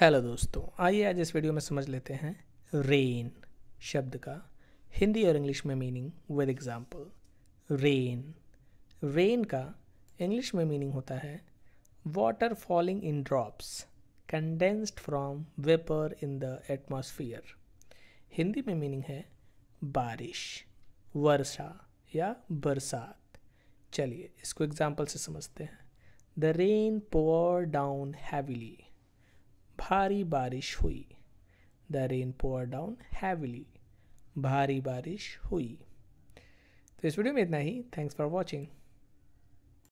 hello दोस्तों आइए आज इस वीडियो में समझ लेते हैं रेन शब्द का हिंदी और इंग्लिश में meaning with example rain rain का इंग्लिश में मीनिंग होता है water falling in drops condensed from vapour in the atmosphere Hindi में मीनिंग है बारिश वर्षा या बरसात चलिए इसको एग्जाम्पल से समझते हैं the rain pour down heavily भारी बारिश हुई the rain pour down heavily भारी बारिश हुई तो इस वीडियो में इतना ही थैंक्स फॉर वॉचिंग